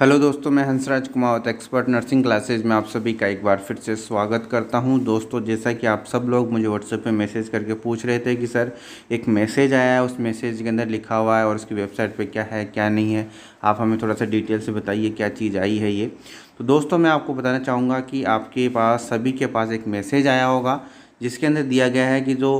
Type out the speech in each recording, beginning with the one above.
hello दोस्तों मैं Hansraj Kumawat expert nursing classes में आप सभी का एक बार फिर से स्वागत करता हूं दोस्तों जैसा कि आप सब लोग मुझे व्हाट्सएप पे मैसेज करके पूछ रहे थे कि सर एक मैसेज आया है उस मैसेज के अंदर लिखा हुआ है और उसकी वेबसाइट पे क्या है क्या नहीं है आप हमें थोड़ा सा डिटेल से बताइए क्या चीज़ आई है ये तो दोस्तों मैं आपको बताना चाहूँगा कि आपके पास सभी के पास एक मैसेज आया होगा जिसके अंदर दिया गया है कि जो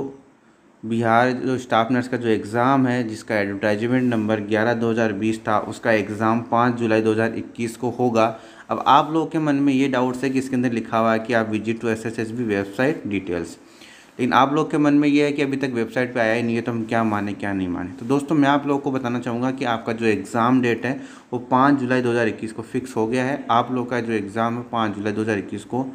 बिहार जो स्टाफ नर्स का जो एग्ज़ाम है जिसका एडवर्टाइजमेंट नंबर 11 2020 था उसका एग्ज़ाम 5 जुलाई 2021 को होगा अब आप लोगों के मन में ये डाउट्स है कि इसके अंदर लिखा हुआ है कि आप visit to S website details लेकिन आप लोग के मन में ये है कि अभी तक वेबसाइट पे आया ही नहीं है तो हम क्या माने क्या नहीं माने तो दोस्तों मैं आप लोगों को बताना चाहूँगा कि आपका जो एग्ज़ाम डेट है वो पाँच जुलाई दो को फिक्स हो गया है आप लोग का जो एग्ज़ाम है पाँच जुलाई दो को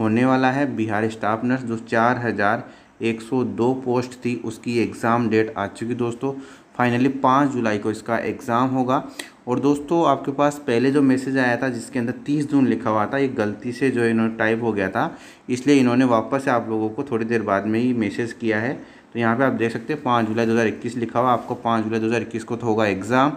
होने वाला है बिहार स्टाफ नर्स जो चार हज़ार 102 पोस्ट थी उसकी एग्ज़ाम डेट आ चुकी दोस्तों फाइनली पाँच जुलाई को इसका एग्ज़ाम होगा और दोस्तों आपके पास पहले जो मैसेज आया था जिसके अंदर तीस जून लिखा हुआ था ये गलती से जो इन्होंने टाइप हो गया था इसलिए इन्होंने वापस आप लोगों को थोड़ी देर बाद में ही मैसेज किया है तो यहाँ पे आप देख सकते हैं पाँच जुलाई दो लिखा हुआ आपको पाँच जुलाई दो को तो होगा एग्ज़ाम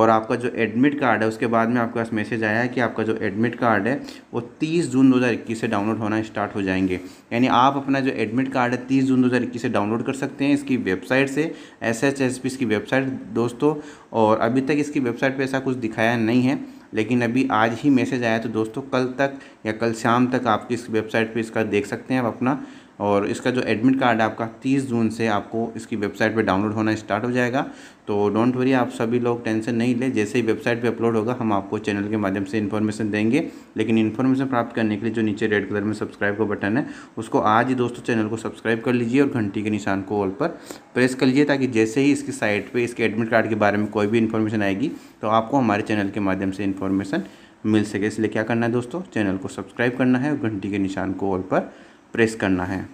और आपका जो एडमिट कार्ड है उसके बाद में आपके पास मैसेज आया है कि आपका जो एडमिट कार्ड है वो 30 जून 2021 से डाउनलोड होना स्टार्ट हो जाएंगे यानी आप अपना जो एडमिट कार्ड है 30 जून 2021 से डाउनलोड कर सकते हैं इसकी वेबसाइट से एस एच एस पी इसकी वेबसाइट दोस्तों और अभी तक इसकी वेबसाइट पर ऐसा कुछ दिखाया नहीं है लेकिन अभी आज ही मैसेज आया तो दोस्तों कल तक या कल शाम तक आपकी इस वेबसाइट पर इसका देख सकते हैं आप अपना और इसका जो एडमिट कार्ड है आपका 30 जून से आपको इसकी वेबसाइट पे डाउनलोड होना स्टार्ट हो जाएगा तो डोंट वरी आप सभी लोग टेंशन नहीं ले जैसे ही वेबसाइट पे अपलोड होगा हम आपको चैनल के माध्यम से इन्फॉर्मेशन देंगे लेकिन इन्फॉर्मेशन प्राप्त करने के लिए जो नीचे रेड कलर में सब्सक्राइब का बटन है उसको आज ही दोस्तों चैनल को सब्सक्राइब कर लीजिए और घंटी के निशान को ऑल पर प्रेस कर लीजिए ताकि जैसे ही इसकी साइट पर इसके एडमिट कार्ड के बारे में कोई भी इन्फॉर्मेशन आएगी तो आपको हमारे चैनल के माध्यम से इन्फॉर्मेशन मिल सके इसलिए क्या करना है दोस्तों चैनल को सब्सक्राइब करना है और घंटी के निशान को ऑल पर प्रेस करना है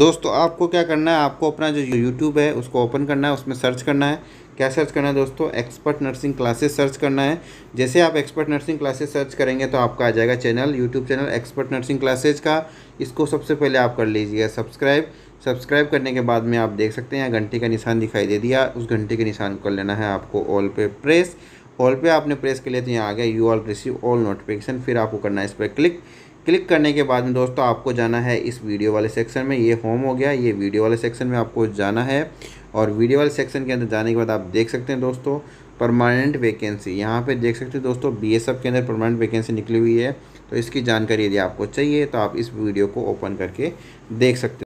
दोस्तों आपको क्या करना है आपको अपना जो यूट्यूब है उसको ओपन करना है उसमें सर्च करना है क्या सर्च करना है दोस्तों एक्सपर्ट नर्सिंग क्लासेस सर्च करना है जैसे आप एक्सपर्ट नर्सिंग क्लासेस सर्च करेंगे तो आपका आ जाएगा channel YouTube channel expert nursing classes का इसको सबसे पहले आप कर लीजिए सब्सक्राइब सब्सक्राइब करने के बाद में आप देख सकते हैं घंटे का निशान दिखाई दे दिया उस घंटे के निशान को कर लेना है आपको ऑल पे प्रेस ऑल पे आपने प्रेस कर लिया तो यहाँ आ गया you all receive all notification फिर आपको करना है इस पर क्लिक क्लिक करने के बाद में दोस्तों आपको जाना है इस वीडियो वाले सेक्शन में ये होम हो गया ये वीडियो वाले सेक्शन में आपको जाना है और वीडियो वाले सेक्शन के अंदर जाने के बाद आप देख सकते हैं दोस्तों परमानेंट वैकेंसी यहाँ पे देख सकते हैं दोस्तों बी के अंदर परमानेंट वैकेंसी निकली हुई है तो इसकी जानकारी यदि आपको चाहिए तो आप इस वीडियो को ओपन करके देख सकते हैं